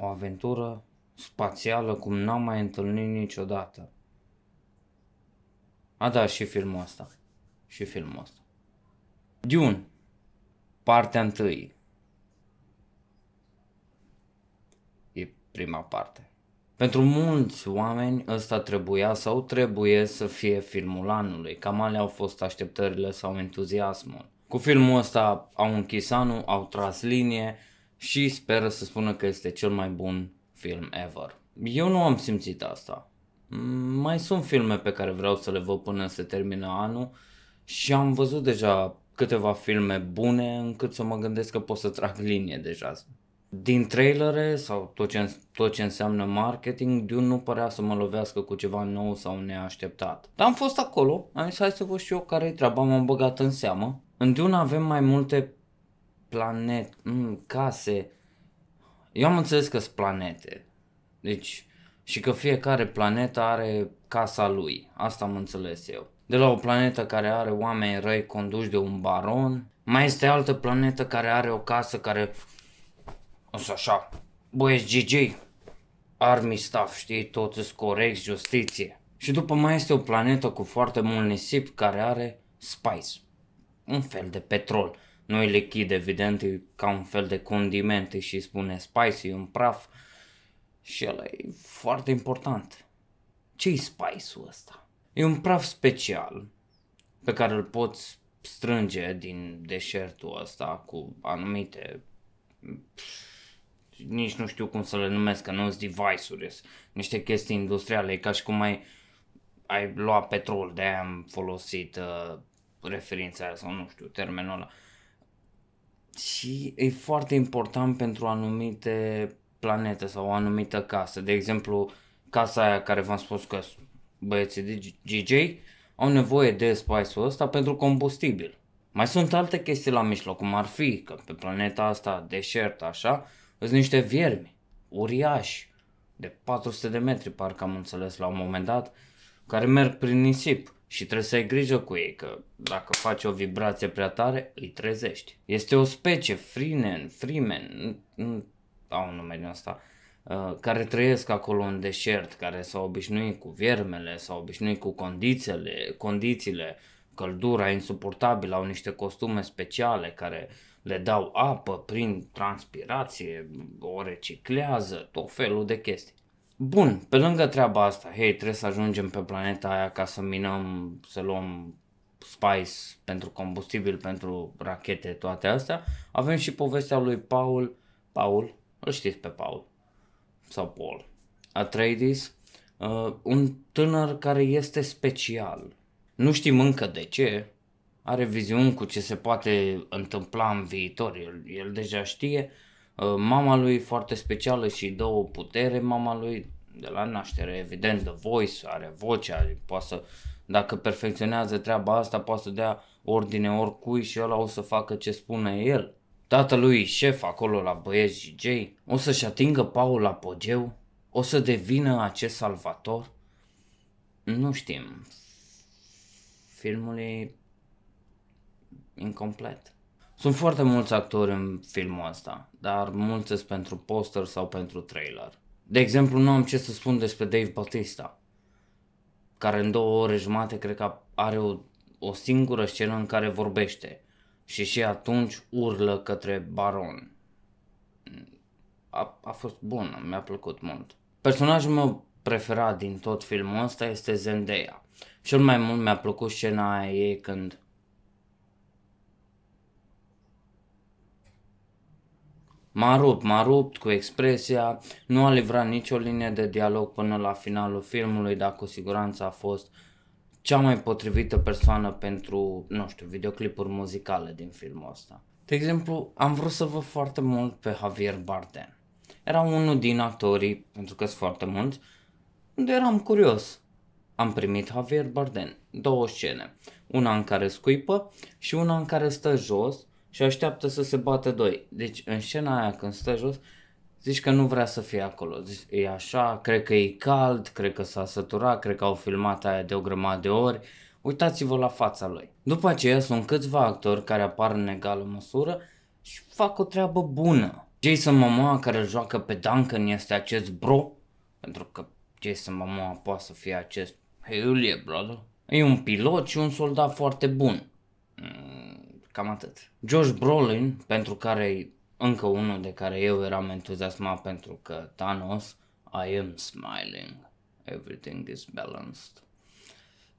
o aventură spațială cum n-am mai întâlnit niciodată. A, da, și filmul ăsta. Și filmul ăsta. Dune, partea întâi. E prima parte. Pentru mulți oameni ăsta trebuia sau trebuie să fie filmul anului. Cam alea au fost așteptările sau entuziasmul. Cu filmul ăsta au închis anul, au tras linie, și speră să spună că este cel mai bun film ever. Eu nu am simțit asta. Mm, mai sunt filme pe care vreau să le văd până se termină anul și am văzut deja câteva filme bune încât să mă gândesc că pot să trag linie deja. Din trailere sau tot ce, tot ce înseamnă marketing, Dune nu părea să mă lovească cu ceva nou sau neașteptat. Dar am fost acolo, am zis hai să văd și eu care-i treaba, m-am băgat în seamă. În Dune avem mai multe planet, mm, case. Eu am înțeles că sunt planete. Deci, și că fiecare planetă are casa lui. Asta am înțeles eu. De la o planetă care are oameni răi conduși de un baron, mai este altă planetă care are o casă care... Însă așa, băieți GG, army staff, știi, toți sunt corect, justiție. Și după mai este o planetă cu foarte mult nisip care are spice, un fel de petrol nu e lichid, evident, e ca un fel de condiment și spune e un praf și el e foarte important. Ce-i spice-ul ăsta? E un praf special pe care îl poți strânge din deșertul ăsta cu anumite nici nu știu cum să le numesc, că nu sunt device-uri, niște chestii industriale, e ca și cum ai, ai luat petrol, de-aia am folosit uh, referința aia sau nu știu, termenul ăla. Uh, și e foarte important pentru anumite planete sau o anumită casă. De exemplu, casa aia care v-am spus că băieții de GJ au nevoie de spice-ul ăsta pentru combustibil. Mai sunt alte chestii la mijloc, cum ar fi că pe planeta asta, deșert, așa, sunt niște viermi uriași de 400 de metri, parcă am înțeles la un moment dat, care merg prin nisip și trebuie să ai grijă cu ei, că dacă faci o vibrație prea tare, îi trezești. Este o specie, Freeman, Freeman, nu au nume din asta, uh, care trăiesc acolo în deșert, care s-au obișnuit cu viermele, s-au obișnuit cu condițiile, condițiile, căldura insuportabilă, au niște costume speciale care le dau apă prin transpirație, o reciclează, tot felul de chestii. Bun, pe lângă treaba asta, hei, trebuie să ajungem pe planeta aia ca să minăm, să luăm spice pentru combustibil, pentru rachete, toate astea, avem și povestea lui Paul, Paul, îl știți pe Paul, sau Paul, Atreides, uh, un tânăr care este special. Nu știm încă de ce, are viziuni cu ce se poate întâmpla în viitor, el, el deja știe, uh, Ă, mama lui foarte specială și dă o putere, mama lui de la naștere, evident, de Voice, are vocea, poate să, dacă perfecționează treaba asta, poate să dea ordine oricui și ăla o să facă ce spune el. Tatălui șef acolo la băieți și Jay, o să-și atingă Paul apogeu? O să devină acest salvator? Nu știm. Filmul e incomplet. Sunt foarte mulți actori în filmul ăsta, dar mulți sunt pentru poster sau pentru trailer. De exemplu, nu am ce să spun despre Dave Batista, care în două ore jumate cred că are o, o singură scenă în care vorbește și și atunci urlă către baron. A, a fost bun, mi-a plăcut mult. Personajul meu preferat din tot filmul ăsta este Zendaya. Cel mai mult mi-a plăcut scena aia ei când M-a rupt, m-a rupt cu expresia, nu a livrat nicio linie de dialog până la finalul filmului, dar cu siguranță a fost cea mai potrivită persoană pentru, nu știu, videoclipuri muzicale din filmul ăsta. De exemplu, am vrut să văd foarte mult pe Javier Bardem. Era unul din actorii, pentru că sunt foarte mulți, unde eram curios. Am primit Javier Bardem, două scene. Una în care scuipă și una în care stă jos și așteaptă să se bată doi. Deci în scena aia când stă jos, zici că nu vrea să fie acolo. Zici, e așa, cred că e cald, cred că s-a săturat, cred că au filmat aia de o grămadă de ori. Uitați-vă la fața lui. După aceea sunt câțiva actori care apar în egală măsură și fac o treabă bună. Jason Momoa care joacă pe Duncan este acest bro, pentru că Jason Momoa poate să fie acest Hey, yeah, brother. E un pilot și un soldat foarte bun. Mm, Cam atât. Josh Brolin, pentru care încă unul de care eu eram entuziasmat pentru că Thanos, I am smiling, everything is balanced.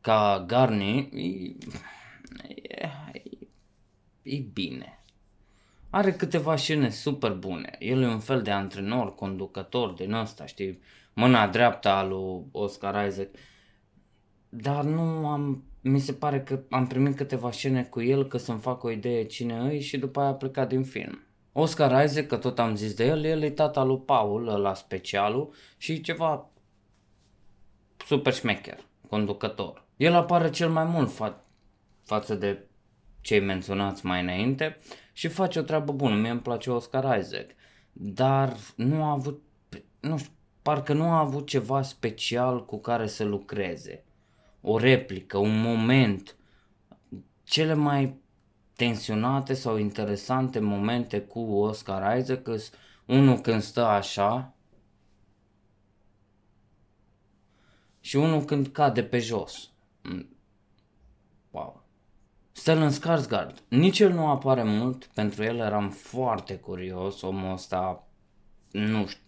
Ca Garni, e, e, e bine. Are câteva scene super bune. El e un fel de antrenor, conducător din ăsta, știi, mâna dreaptă a lui Oscar Isaac dar nu am, mi se pare că am primit câteva scene cu el că să-mi fac o idee cine îi și după aia a plecat din film. Oscar Isaac, că tot am zis de el, el e tata lui Paul la specialul și ceva super șmecher, conducător. El apare cel mai mult fa- față de cei menționați mai înainte și face o treabă bună. Mie îmi place Oscar Isaac, dar nu a avut, nu știu, parcă nu a avut ceva special cu care să lucreze o replică, un moment, cele mai tensionate sau interesante momente cu Oscar Isaac unul când stă așa și unul când cade pe jos. Mm. Wow. Stellan Skarsgård, nici el nu apare mult, pentru el eram foarte curios, omul ăsta, nu știu,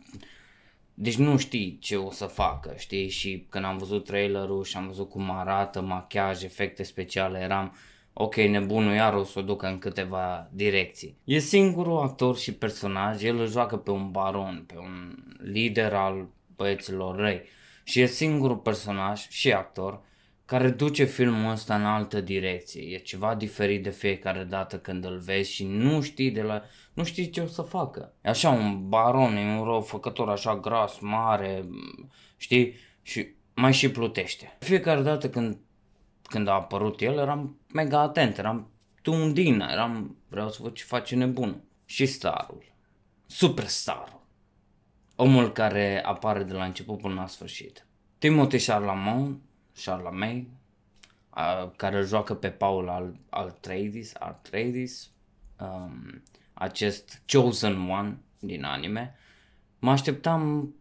deci nu știi ce o să facă, știi? Și când am văzut trailerul și am văzut cum arată, machiaj, efecte speciale, eram ok, nebunul iar o să o ducă în câteva direcții. E singurul actor și personaj, el îl joacă pe un baron, pe un lider al băieților răi și e singurul personaj și actor care duce filmul ăsta în altă direcție. E ceva diferit de fiecare dată când îl vezi și nu știi de la... nu știi ce o să facă. E așa un baron, e un rău făcător așa gras, mare, știi? Și mai și plutește. Fiecare dată când, când a apărut el eram mega atent, eram tundina, eram vreau să văd ce face nebun. Și starul, superstarul, omul care apare de la început până la sfârșit. Timothy Charlamont Charlemagne, a, care joacă pe Paul al, al Atreides um, acest Chosen One din anime, mă așteptam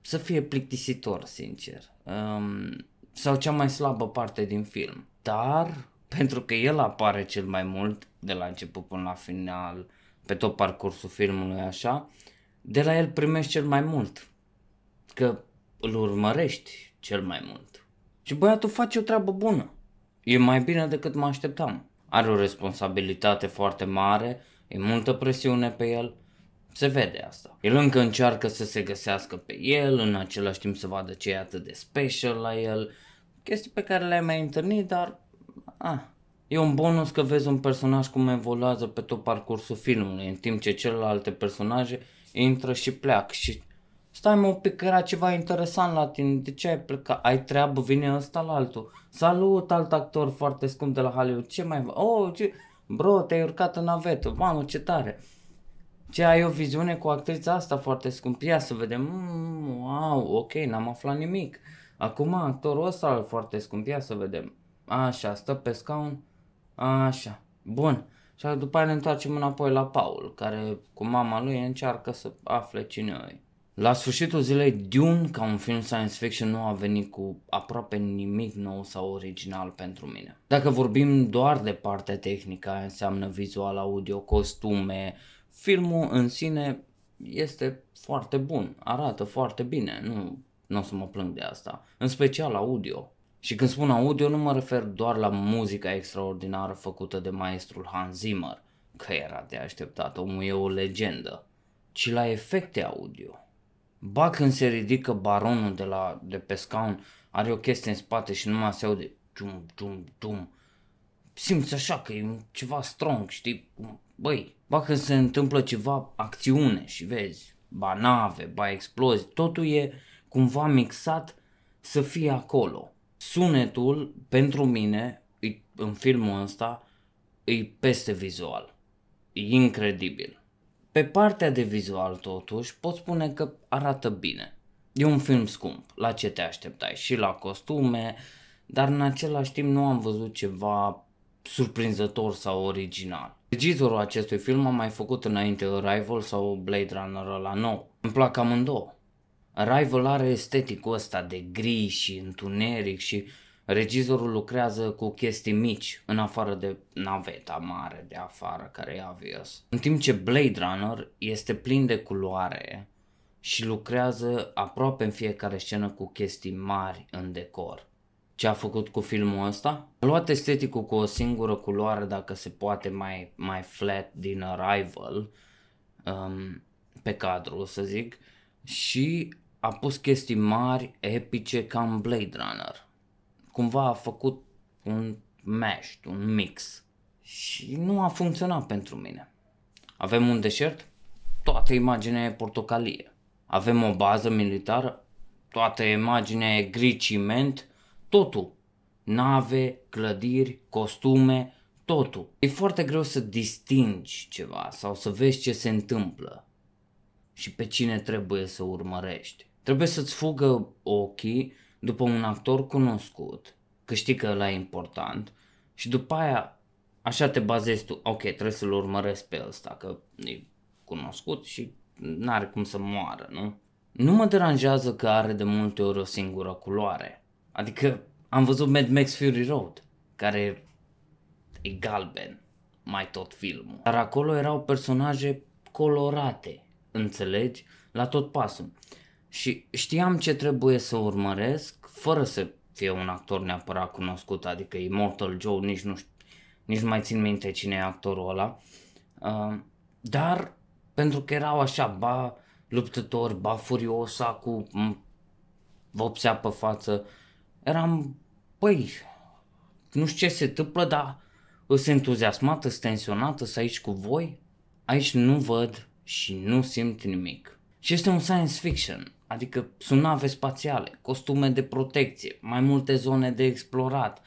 să fie plictisitor, sincer, um, sau cea mai slabă parte din film. Dar, pentru că el apare cel mai mult, de la început până la final, pe tot parcursul filmului așa, de la el primești cel mai mult. Că îl urmărești, cel mai mult. Și băiatul face o treabă bună. E mai bine decât mă așteptam. Are o responsabilitate foarte mare, e multă presiune pe el, se vede asta. El încă încearcă să se găsească pe el, în același timp să vadă ce e atât de special la el, chestii pe care le-ai mai întâlnit, dar... Ah, e un bonus că vezi un personaj cum evoluează pe tot parcursul filmului, în timp ce celelalte personaje intră și pleacă și Stai mă un pic că era ceva interesant la tine, de ce ai plecat? Ai treabă, vine ăsta la altul. Salut, alt actor foarte scump de la Hollywood, ce mai... Oh, ce... Bro, te-ai urcat în navetă, mamă, ce tare. Ce, ai o viziune cu actrița asta foarte scump? ia să vedem. Mm, wow, ok, n-am aflat nimic. Acum actorul ăsta foarte scump, ia să vedem. Așa, stă pe scaun. Așa, bun. Și după aia ne întoarcem înapoi la Paul, care cu mama lui încearcă să afle cine e. La sfârșitul zilei, Dune, ca un film science fiction, nu a venit cu aproape nimic nou sau original pentru mine. Dacă vorbim doar de partea tehnică, înseamnă vizual, audio, costume, filmul în sine este foarte bun, arată foarte bine, nu, nu o să mă plâng de asta, în special audio. Și când spun audio nu mă refer doar la muzica extraordinară făcută de maestrul Hans Zimmer, că era de așteptat, omul e o legendă, ci la efecte audio. Ba când se ridică baronul de, la, de pe scaun, are o chestie în spate și numai se aude tum, tum, tum. Simți așa că e ceva strong, știi? Băi, ba când se întâmplă ceva acțiune și vezi, ba nave, ba explozi, totul e cumva mixat să fie acolo. Sunetul, pentru mine, în filmul ăsta, e peste vizual. E incredibil. Pe partea de vizual totuși pot spune că arată bine. E un film scump, la ce te așteptai și la costume, dar în același timp nu am văzut ceva surprinzător sau original. Regizorul acestui film a mai făcut înainte Arrival sau Blade Runner la nou. Îmi plac amândouă. Arrival are esteticul ăsta de gri și întuneric și Regizorul lucrează cu chestii mici, în afară de naveta mare de afară care e avios. În timp ce Blade Runner este plin de culoare și lucrează aproape în fiecare scenă cu chestii mari în decor. Ce a făcut cu filmul ăsta? A luat esteticul cu o singură culoare, dacă se poate, mai, mai flat din Arrival, um, pe cadru să zic, și a pus chestii mari, epice, ca în Blade Runner cumva a făcut un mash, un mix și nu a funcționat pentru mine. Avem un deșert, toată imaginea e portocalie. Avem o bază militară, toată imaginea e gri ciment, totul. Nave, clădiri, costume, totul. E foarte greu să distingi ceva sau să vezi ce se întâmplă și pe cine trebuie să urmărești. Trebuie să-ți fugă ochii după un actor cunoscut, că știi că ăla e important, și după aia așa te bazezi tu, ok, trebuie să-l urmăresc pe ăsta, că e cunoscut și n-are cum să moară, nu? Nu mă deranjează că are de multe ori o singură culoare. Adică am văzut Mad Max Fury Road, care e galben, mai tot filmul. Dar acolo erau personaje colorate, înțelegi? La tot pasul și știam ce trebuie să urmăresc fără să fie un actor neapărat cunoscut, adică Immortal Joe, nici nu, știu, nici nu mai țin minte cine e actorul ăla, uh, dar pentru că erau așa, ba luptător, ba furiosa cu vopsea pe față, eram, păi, nu știu ce se întâmplă, dar îs entuziasmat, îs tensionat, îs aici cu voi, aici nu văd și nu simt nimic. Și este un science fiction, adică sunt nave spațiale, costume de protecție, mai multe zone de explorat,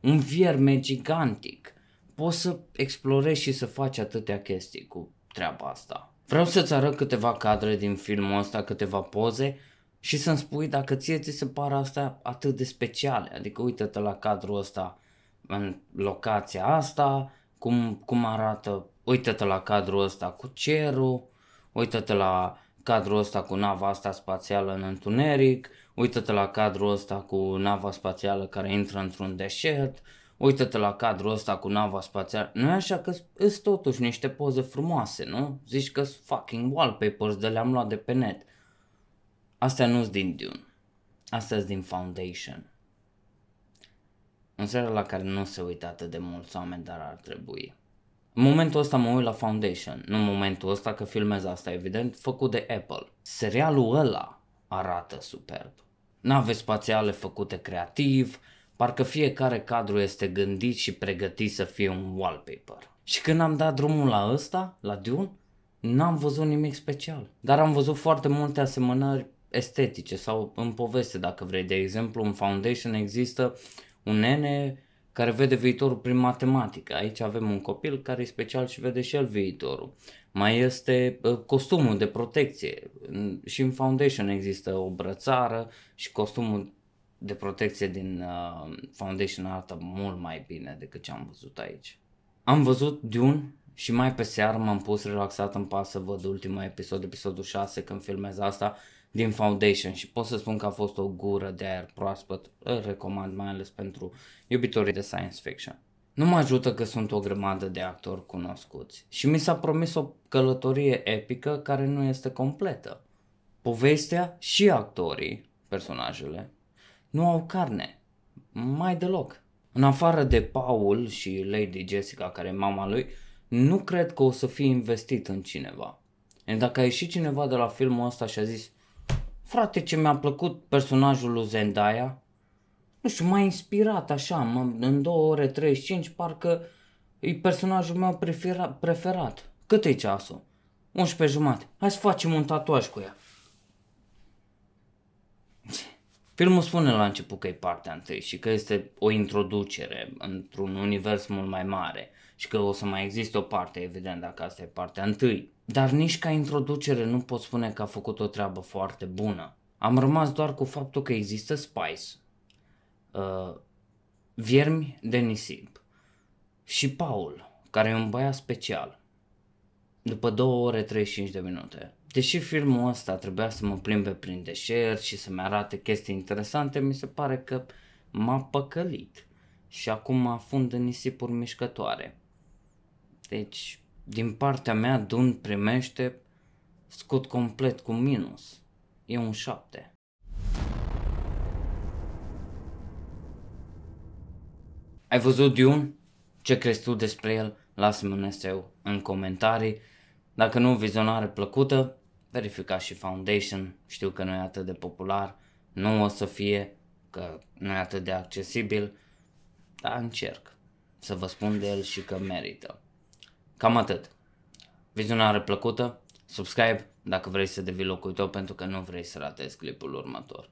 un vierme gigantic. Poți să explorezi și să faci atâtea chestii cu treaba asta. Vreau să-ți arăt câteva cadre din filmul ăsta, câteva poze și să-mi spui dacă ție ți se pare asta atât de speciale. Adică uită-te la cadrul ăsta în locația asta, cum, cum arată, uită-te la cadrul ăsta cu cerul, uită-te la cadrul ăsta cu nava asta spațială în întuneric, uită-te la cadrul ăsta cu nava spațială care intră într-un deșert, uită-te la cadrul ăsta cu nava spațială. Nu e așa că sunt totuși niște poze frumoase, nu? Zici că sunt fucking wallpapers de le-am luat de pe net. Astea nu sunt din Dune. Astea sunt din Foundation. În seara la care nu se uită atât de mulți oameni, dar ar trebui. În momentul ăsta mă uit la Foundation, nu în momentul ăsta că filmez asta evident, făcut de Apple. Serialul ăla arată superb. Nave spațiale făcute creativ, parcă fiecare cadru este gândit și pregătit să fie un wallpaper. Și când am dat drumul la ăsta, la Dune, n-am văzut nimic special. Dar am văzut foarte multe asemănări estetice sau în poveste, dacă vrei. De exemplu, în Foundation există un nene care vede viitorul prin matematică. Aici avem un copil care e special și vede și el viitorul. Mai este costumul de protecție. Și în Foundation există o brățară și costumul de protecție din uh, Foundation arată mult mai bine decât ce am văzut aici. Am văzut Dune și mai pe seară m-am pus relaxat în pas să văd ultimul episod, episodul 6 când filmez asta din Foundation și pot să spun că a fost o gură de aer proaspăt, îl recomand mai ales pentru iubitorii de science fiction. Nu mă ajută că sunt o grămadă de actori cunoscuți și mi s-a promis o călătorie epică care nu este completă. Povestea și actorii, personajele, nu au carne, mai deloc. În afară de Paul și Lady Jessica, care e mama lui, nu cred că o să fie investit în cineva. Deci dacă a ieșit cineva de la filmul ăsta și a zis, frate ce mi-a plăcut personajul lui Zendaya, nu știu, m-a inspirat așa, m- în 2 ore 35 parcă e personajul meu prefera- preferat. Cât e ceasul? 11 jumate. Hai să facem un tatuaj cu ea. Filmul spune la început că e partea întâi și că este o introducere într-un univers mult mai mare și că o să mai există o parte, evident, dacă asta e partea întâi. Dar nici ca introducere nu pot spune că a făcut o treabă foarte bună. Am rămas doar cu faptul că există Spice, uh, Viermi de Nisip și Paul, care e un băiat special. După 2 ore 35 de minute. Deși filmul ăsta trebuia să mă plimbe prin deșert și să-mi arate chestii interesante, mi se pare că m-a păcălit și acum mă afund în nisipuri mișcătoare. Deci, din partea mea Dun primește scut complet cu minus. E un 7. Ai văzut Dune? Ce crezi tu despre el? Lasă-mi un eseu în comentarii. Dacă nu, vizionare plăcută, verifica și Foundation. Știu că nu e atât de popular, nu o să fie, că nu e atât de accesibil, dar încerc să vă spun de el și că merită. Cam atât. Vizionare plăcută, subscribe dacă vrei să devii locuitor pentru că nu vrei să ratezi clipul următor.